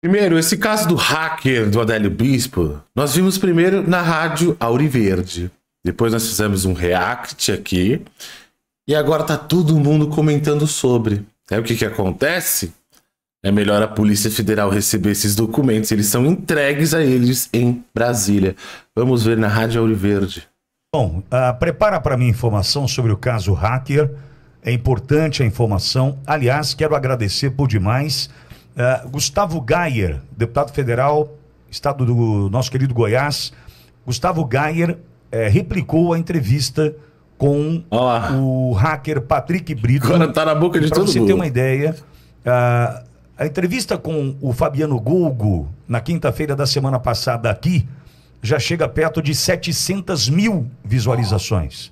Primeiro, esse caso do hacker do Adélio Bispo, nós vimos primeiro na rádio Auriverde. Depois nós fizemos um react aqui. E agora tá todo mundo comentando sobre. É o que que acontece? É melhor a Polícia Federal receber esses documentos. Eles são entregues a eles em Brasília. Vamos ver na Rádio Auriverde. Bom, uh, prepara para mim informação sobre o caso hacker. É importante a informação. Aliás, quero agradecer por demais Uh, Gustavo Gayer, deputado federal, estado do nosso querido Goiás. Gustavo Gayer é, replicou a entrevista com Olá. o hacker Patrick Brito. Agora tá na boca de todo mundo. Para você ter uma ideia, uh, a entrevista com o Fabiano Golgo, na quinta-feira da semana passada aqui, já chega perto de 700 mil visualizações.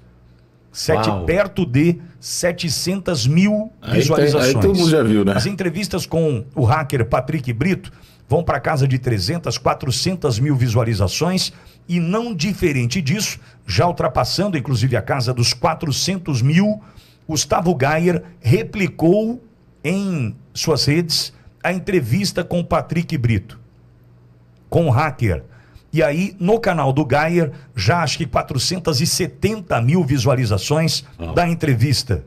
Sete, perto de 700 mil visualizações. Aí, aí, todo mundo já viu, né? As entrevistas com o hacker Patrick Brito vão para casa de 300, 400 mil visualizações e não diferente disso, já ultrapassando inclusive a casa dos 400 mil, Gustavo Gayer replicou em suas redes a entrevista com Patrick Brito, com o hacker e aí, no canal do Gayer, já acho que 470 mil visualizações ah. da entrevista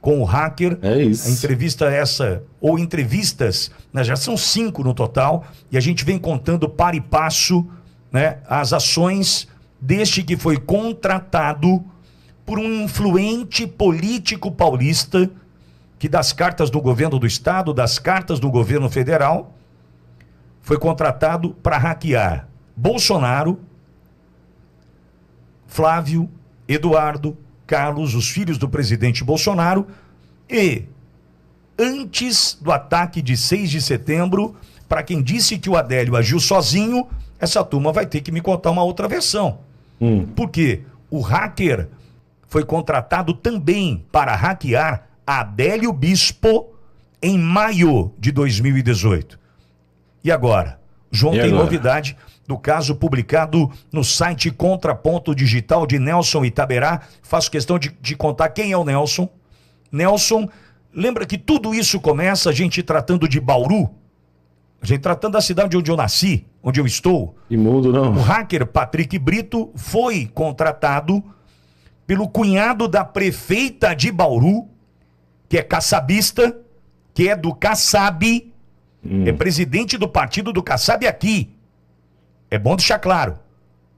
com o hacker. É isso. A entrevista essa, ou entrevistas, né, já são cinco no total, e a gente vem contando para e passo né, as ações deste que foi contratado por um influente político paulista que das cartas do governo do estado, das cartas do governo federal, foi contratado para hackear Bolsonaro, Flávio, Eduardo, Carlos, os filhos do presidente Bolsonaro, e antes do ataque de 6 de setembro, para quem disse que o Adélio agiu sozinho, essa turma vai ter que me contar uma outra versão. Hum. Porque o hacker foi contratado também para hackear Adélio Bispo em maio de 2018. E agora? João e tem agora? novidade do caso publicado no site Contraponto Digital de Nelson Itaberá. Faço questão de, de contar quem é o Nelson. Nelson, lembra que tudo isso começa a gente tratando de Bauru, a gente tratando da cidade onde eu nasci, onde eu estou. Imundo, não. O hacker Patrick Brito foi contratado pelo cunhado da prefeita de Bauru, que é caçabista, que é do Caçab, Hum. É presidente do partido do Kassab aqui. É bom deixar claro.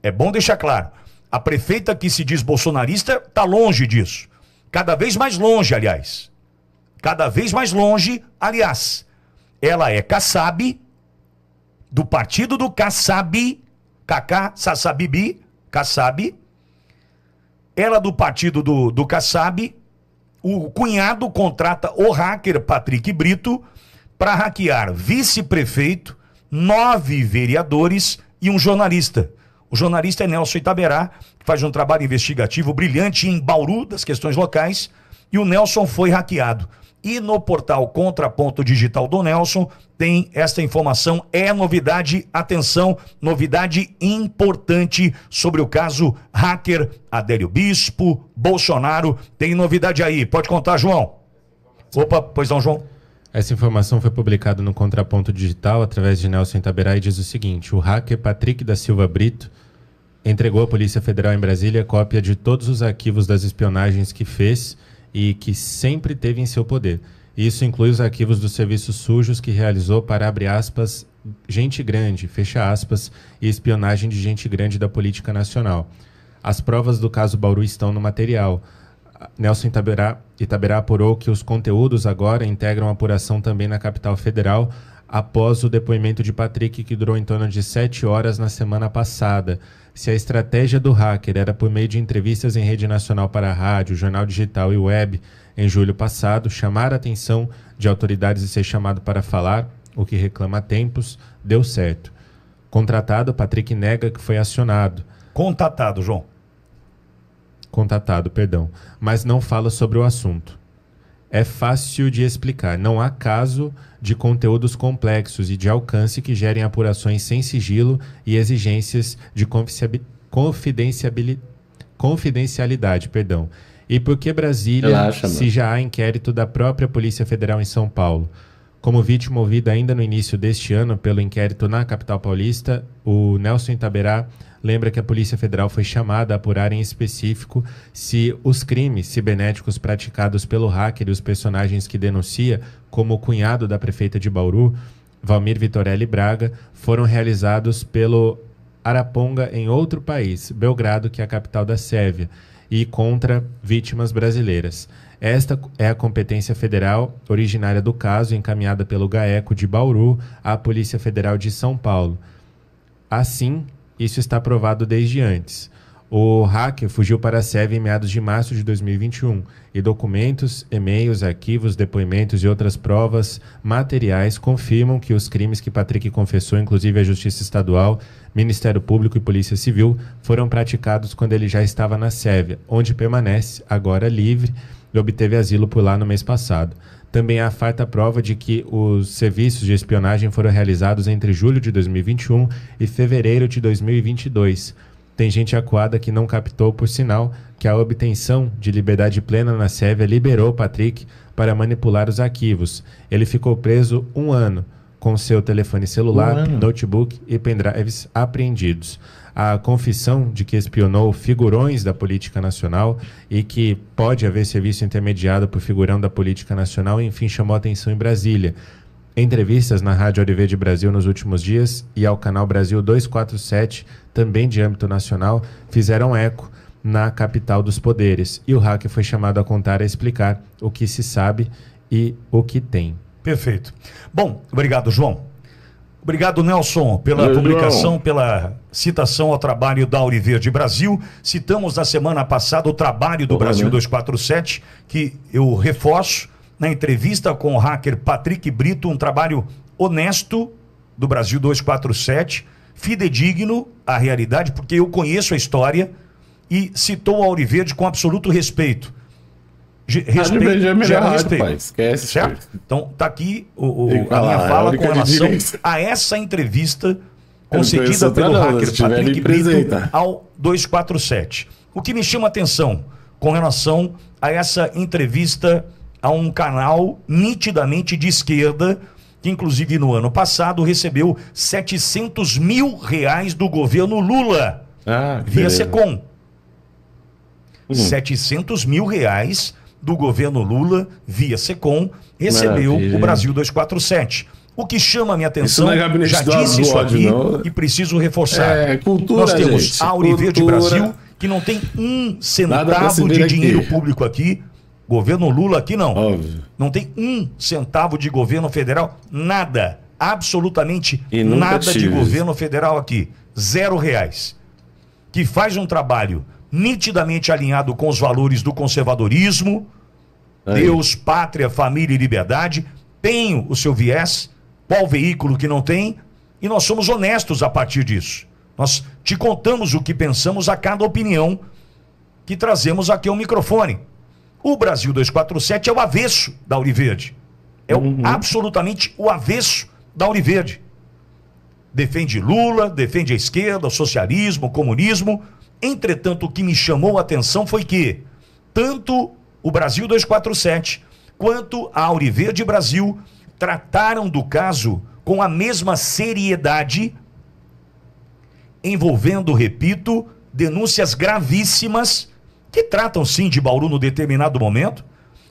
É bom deixar claro. A prefeita que se diz bolsonarista está longe disso. Cada vez mais longe, aliás. Cada vez mais longe, aliás. Ela é Kassab, do partido do Kassab, Kaká, Sassabibi, Kassab. Ela do partido do, do Kassab. O cunhado contrata o hacker Patrick Brito para hackear vice-prefeito, nove vereadores e um jornalista. O jornalista é Nelson Itaberá, que faz um trabalho investigativo brilhante em Bauru, das questões locais, e o Nelson foi hackeado. E no portal Contraponto Digital do Nelson tem esta informação. É novidade, atenção, novidade importante sobre o caso hacker Adélio Bispo, Bolsonaro. Tem novidade aí. Pode contar, João. Opa, pois não, João. Essa informação foi publicada no Contraponto Digital através de Nelson Taberai e diz o seguinte: o hacker Patrick da Silva Brito entregou à Polícia Federal em Brasília cópia de todos os arquivos das espionagens que fez e que sempre teve em seu poder. Isso inclui os arquivos dos serviços sujos que realizou para, abre aspas, gente grande, fecha aspas, e espionagem de gente grande da política nacional. As provas do caso Bauru estão no material. Nelson Itaberá, Itaberá apurou que os conteúdos agora integram apuração também na capital federal após o depoimento de Patrick, que durou em torno de sete horas na semana passada. Se a estratégia do hacker era por meio de entrevistas em rede nacional para a rádio, jornal digital e web em julho passado, chamar a atenção de autoridades e ser chamado para falar, o que reclama há tempos, deu certo. Contratado, Patrick nega que foi acionado. Contatado, João contatado, perdão, mas não fala sobre o assunto. É fácil de explicar, não há caso de conteúdos complexos e de alcance que gerem apurações sem sigilo e exigências de confidencialidade, perdão. E por que Brasília Relaxa, se já há inquérito da própria Polícia Federal em São Paulo? Como vítima ouvida ainda no início deste ano pelo inquérito na capital paulista, o Nelson Itaberá lembra que a Polícia Federal foi chamada a apurar em específico se os crimes cibernéticos praticados pelo hacker e os personagens que denuncia, como o cunhado da prefeita de Bauru, Valmir Vitorelli Braga, foram realizados pelo Araponga em outro país, Belgrado, que é a capital da Sérvia, e contra vítimas brasileiras. Esta é a competência federal originária do caso, encaminhada pelo GAECO de Bauru à Polícia Federal de São Paulo. Assim, isso está provado desde antes. O hacker fugiu para a SEV em meados de março de 2021 e documentos, e-mails, arquivos, depoimentos e outras provas materiais confirmam que os crimes que Patrick confessou, inclusive à Justiça Estadual, Ministério Público e Polícia Civil, foram praticados quando ele já estava na Sérvia, onde permanece, agora livre, e obteve asilo por lá no mês passado. Também há farta prova de que os serviços de espionagem foram realizados entre julho de 2021 e fevereiro de 2022 tem gente acuada que não captou, por sinal, que a obtenção de liberdade plena na Sérvia liberou Patrick para manipular os arquivos. Ele ficou preso um ano, com seu telefone celular, um notebook e pendrives apreendidos. A confissão de que espionou figurões da política nacional e que pode haver serviço intermediado por figurão da política nacional, enfim, chamou atenção em Brasília. Entrevistas na Rádio Oliveira de Brasil nos últimos dias e ao canal Brasil 247 também de âmbito nacional, fizeram eco na capital dos poderes. E o hacker foi chamado a contar e explicar o que se sabe e o que tem. Perfeito. Bom, obrigado, João. Obrigado, Nelson, pela Oi, publicação, João. pela citação ao trabalho da Auriverde Brasil. Citamos na semana passada o trabalho do Brasil né? 247, que eu reforço na entrevista com o hacker Patrick Brito, um trabalho honesto do Brasil 247 fidedigno à realidade, porque eu conheço a história e citou o Auriverde com absoluto respeito. Ah, respeito, é gera respeito. Pai, esquece, certo? Então, tá aqui o, o a minha é fala a com relação a essa entrevista conseguida pelo hacker Patrick Brito tá. ao 247. O que me chama atenção com relação a essa entrevista a um canal nitidamente de esquerda que inclusive no ano passado recebeu 700 mil reais do governo Lula ah, via Secom. 700 uhum. mil reais do governo Lula via Secom recebeu Maravilha. o Brasil 247. O que chama a minha atenção, é já disse isso ódio, aqui não. e preciso reforçar. É, cultura, Nós temos gente, a Auriverde Brasil, que não tem um centavo de dinheiro aqui. público aqui Governo Lula aqui não. Óbvio. Não tem um centavo de governo federal, nada. Absolutamente nada tive. de governo federal aqui. Zero reais. Que faz um trabalho nitidamente alinhado com os valores do conservadorismo, Aí. Deus, pátria, família e liberdade. Tem o seu viés, qual veículo que não tem, e nós somos honestos a partir disso. Nós te contamos o que pensamos a cada opinião que trazemos aqui ao microfone. O Brasil 247 é o avesso da Univerde. É uhum. absolutamente o avesso da Univerde. Defende Lula, defende a esquerda, o socialismo, o comunismo. Entretanto, o que me chamou a atenção foi que tanto o Brasil 247 quanto a Auriverde Brasil trataram do caso com a mesma seriedade, envolvendo, repito, denúncias gravíssimas que tratam sim de Bauru no determinado momento,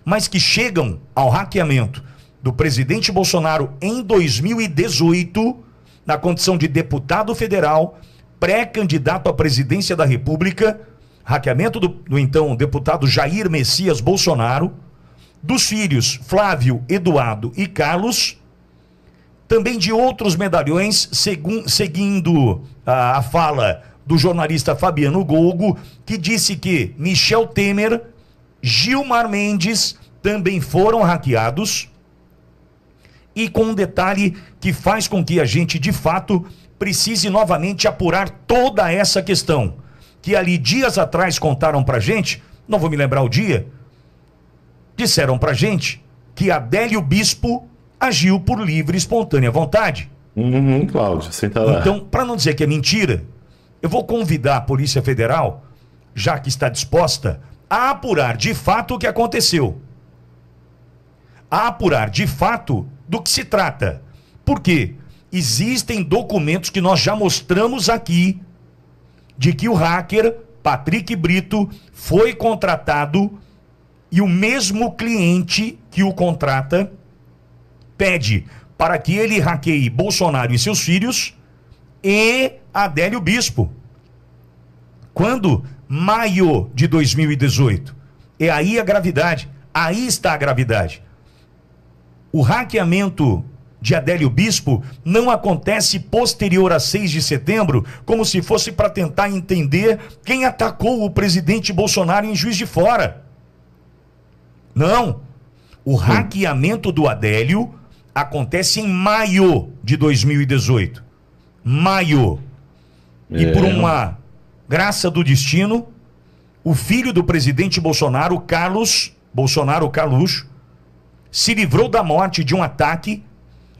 mas que chegam ao hackeamento do presidente Bolsonaro em 2018, na condição de deputado federal, pré-candidato à presidência da República, hackeamento do, do então deputado Jair Messias Bolsonaro, dos filhos Flávio, Eduardo e Carlos, também de outros medalhões, seguindo a, a fala do jornalista Fabiano Golgo, que disse que Michel Temer, Gilmar Mendes também foram hackeados. E com um detalhe que faz com que a gente, de fato, precise novamente apurar toda essa questão. Que ali dias atrás contaram pra gente, não vou me lembrar o dia, disseram pra gente que Adélio Bispo agiu por livre e espontânea vontade. Uhum, Cláudio, senta lá. Então, para não dizer que é mentira, eu vou convidar a Polícia Federal, já que está disposta, a apurar de fato o que aconteceu. A apurar de fato do que se trata. Por quê? Existem documentos que nós já mostramos aqui de que o hacker Patrick Brito foi contratado e o mesmo cliente que o contrata pede para que ele hackeie Bolsonaro e seus filhos e Adélio Bispo. Quando? Maio de 2018. É aí a gravidade. Aí está a gravidade. O hackeamento de Adélio Bispo não acontece posterior a 6 de setembro, como se fosse para tentar entender quem atacou o presidente Bolsonaro em Juiz de Fora. Não. O hackeamento do Adélio acontece em maio de 2018. Maio. E por é. uma graça do destino, o filho do presidente Bolsonaro, Carlos Bolsonaro Carluxo, se livrou da morte de um ataque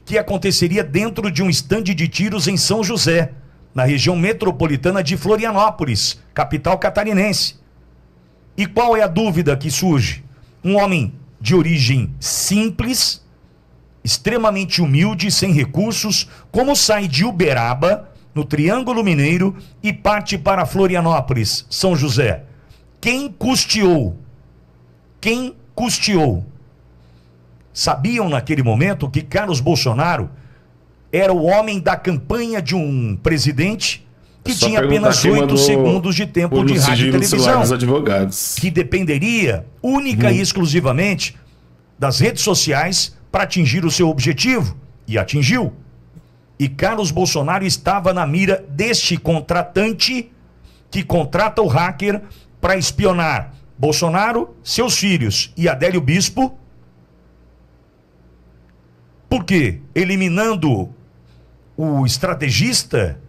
que aconteceria dentro de um estande de tiros em São José, na região metropolitana de Florianópolis, capital catarinense. E qual é a dúvida que surge? Um homem de origem simples, extremamente humilde, sem recursos, como sai de Uberaba, no Triângulo Mineiro e parte para Florianópolis, São José. Quem custeou? Quem custeou? Sabiam naquele momento que Carlos Bolsonaro era o homem da campanha de um presidente que Só tinha apenas oito segundos de tempo de rádio e televisão. Que dependeria única hum. e exclusivamente das redes sociais para atingir o seu objetivo. E atingiu. E Carlos Bolsonaro estava na mira deste contratante que contrata o hacker para espionar Bolsonaro, seus filhos e Adélio Bispo. Por quê? Eliminando o estrategista,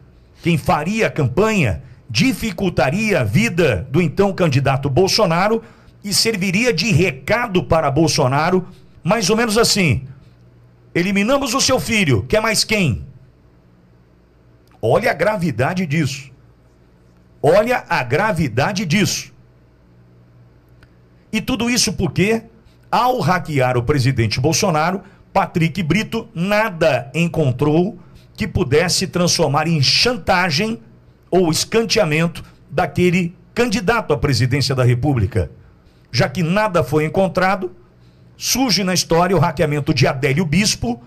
quem faria a campanha, dificultaria a vida do então candidato Bolsonaro e serviria de recado para Bolsonaro, mais ou menos assim: eliminamos o seu filho, quer é mais quem? Olha a gravidade disso. Olha a gravidade disso. E tudo isso porque, ao hackear o presidente Bolsonaro, Patrick Brito nada encontrou que pudesse transformar em chantagem ou escanteamento daquele candidato à presidência da República. Já que nada foi encontrado, surge na história o hackeamento de Adélio Bispo,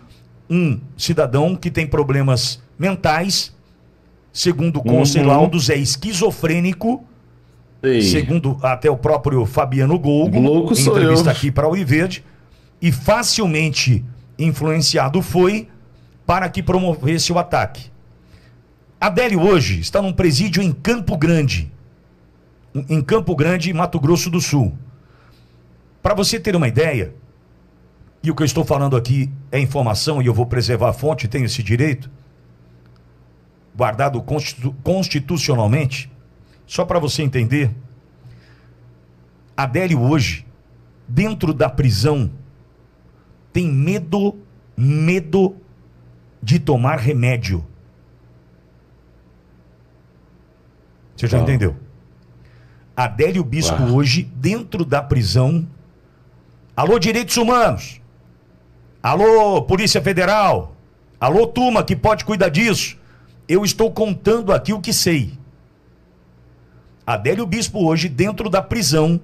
um cidadão que tem problemas mentais Segundo o Conselho, uhum. Aldos é esquizofrênico. Segundo até o próprio Fabiano Golgo, Louco em entrevista aqui para o Iverde, e facilmente influenciado foi para que promovesse o ataque. Adélio hoje está num presídio em Campo Grande, em Campo Grande, Mato Grosso do Sul. Para você ter uma ideia, e o que eu estou falando aqui é informação e eu vou preservar a fonte, tenho esse direito guardado constitu constitucionalmente, só para você entender, Adélio hoje, dentro da prisão, tem medo, medo de tomar remédio. Você já Não. entendeu? Adélio Bispo Uau. hoje, dentro da prisão. Alô, direitos humanos! Alô, Polícia Federal! Alô, turma que pode cuidar disso! Eu estou contando aqui o que sei. Adélio Bispo, hoje, dentro da prisão,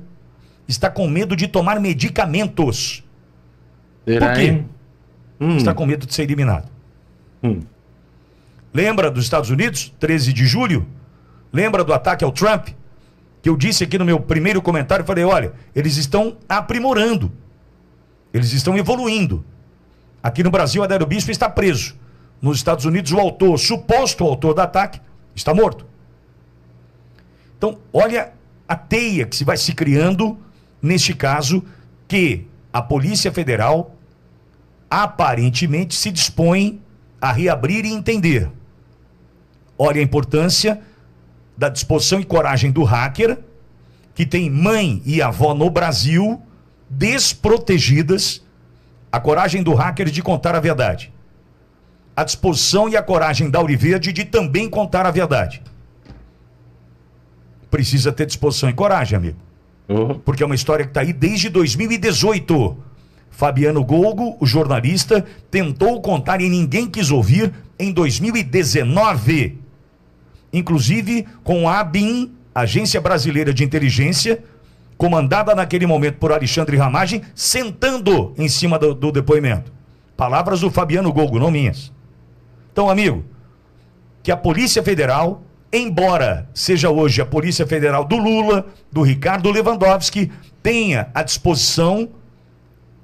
está com medo de tomar medicamentos. Será, Por quê? Hum. Está com medo de ser eliminado. Hum. Lembra dos Estados Unidos, 13 de julho? Lembra do ataque ao Trump? Que eu disse aqui no meu primeiro comentário, falei, olha, eles estão aprimorando. Eles estão evoluindo. Aqui no Brasil, Adélio Bispo está preso nos Estados Unidos, o autor, suposto autor do ataque, está morto. Então, olha a teia que se vai se criando, neste caso, que a Polícia Federal aparentemente se dispõe a reabrir e entender. Olha a importância da disposição e coragem do hacker, que tem mãe e avó no Brasil desprotegidas, a coragem do hacker de contar a verdade a disposição e a coragem da Uriverde de também contar a verdade. Precisa ter disposição e coragem, amigo. Uhum. Porque é uma história que está aí desde 2018. Fabiano Golgo, o jornalista, tentou contar e ninguém quis ouvir em 2019. Inclusive com a ABIN, Agência Brasileira de Inteligência, comandada naquele momento por Alexandre Ramagem, sentando em cima do, do depoimento. Palavras do Fabiano Golgo, não minhas. Então, amigo, que a Polícia Federal, embora seja hoje a Polícia Federal do Lula, do Ricardo Lewandowski, tenha à disposição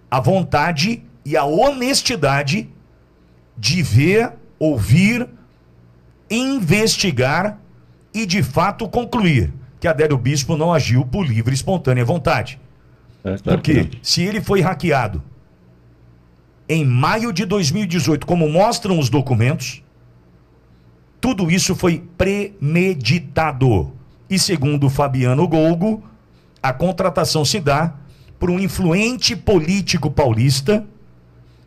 a vontade e a honestidade de ver, ouvir, investigar e de fato concluir que Adélio Bispo não agiu por livre e espontânea vontade. É, claro Porque se ele foi hackeado em maio de 2018, como mostram os documentos, tudo isso foi premeditado. E segundo Fabiano Golgo, a contratação se dá por um influente político paulista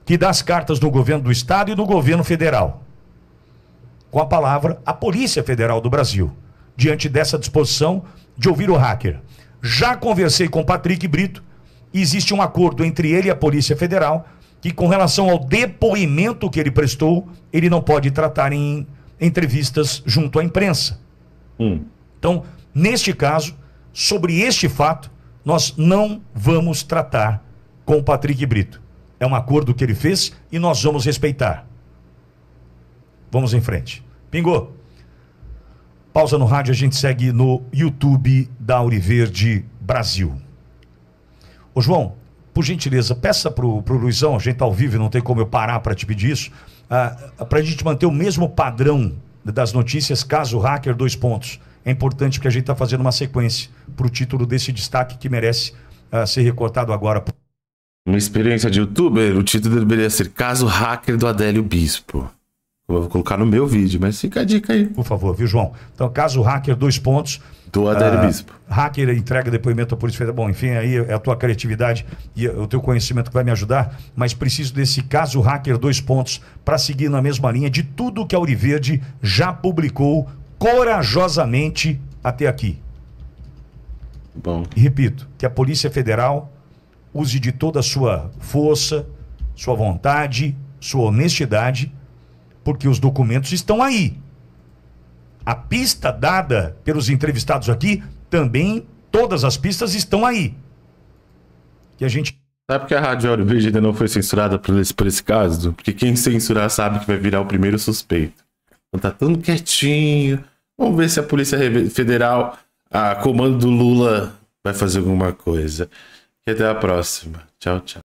que dá as cartas no governo do estado e no governo federal. Com a palavra, a Polícia Federal do Brasil, diante dessa disposição de ouvir o hacker. Já conversei com Patrick Brito, existe um acordo entre ele e a Polícia Federal que com relação ao depoimento que ele prestou, ele não pode tratar em entrevistas junto à imprensa. Hum. Então, neste caso, sobre este fato, nós não vamos tratar com o Patrick Brito. É um acordo que ele fez e nós vamos respeitar. Vamos em frente. Pingou. Pausa no rádio, a gente segue no YouTube da Auriverde Brasil. Ô João, por gentileza, peça para o Luizão, a gente está ao vivo, não tem como eu parar para te pedir isso, ah, para a gente manter o mesmo padrão das notícias, caso hacker, dois pontos. É importante que a gente está fazendo uma sequência para o título desse destaque que merece uh, ser recortado agora. Uma experiência de youtuber, o título deveria ser Caso Hacker do Adélio Bispo. vou colocar no meu vídeo, mas fica a dica aí. Por favor, viu, João? Então, caso hacker, dois pontos. Do Adélio ah, Bispo. Hacker entrega depoimento à Polícia Federal. Bom, enfim, aí é a tua criatividade e o teu conhecimento que vai me ajudar, mas preciso desse caso hacker dois pontos para seguir na mesma linha de tudo que a Uriverde já publicou corajosamente até aqui. Bom. E repito, que a Polícia Federal use de toda a sua força, sua vontade, sua honestidade, porque os documentos estão aí. A pista dada pelos entrevistados aqui, também todas as pistas estão aí. Que a gente. Sabe porque a Rádio Ouro Verde ainda não foi censurada por esse, por esse caso? Porque quem censurar sabe que vai virar o primeiro suspeito. Então tá tudo quietinho. Vamos ver se a Polícia Federal, a comando do Lula, vai fazer alguma coisa. E até a próxima. Tchau, tchau.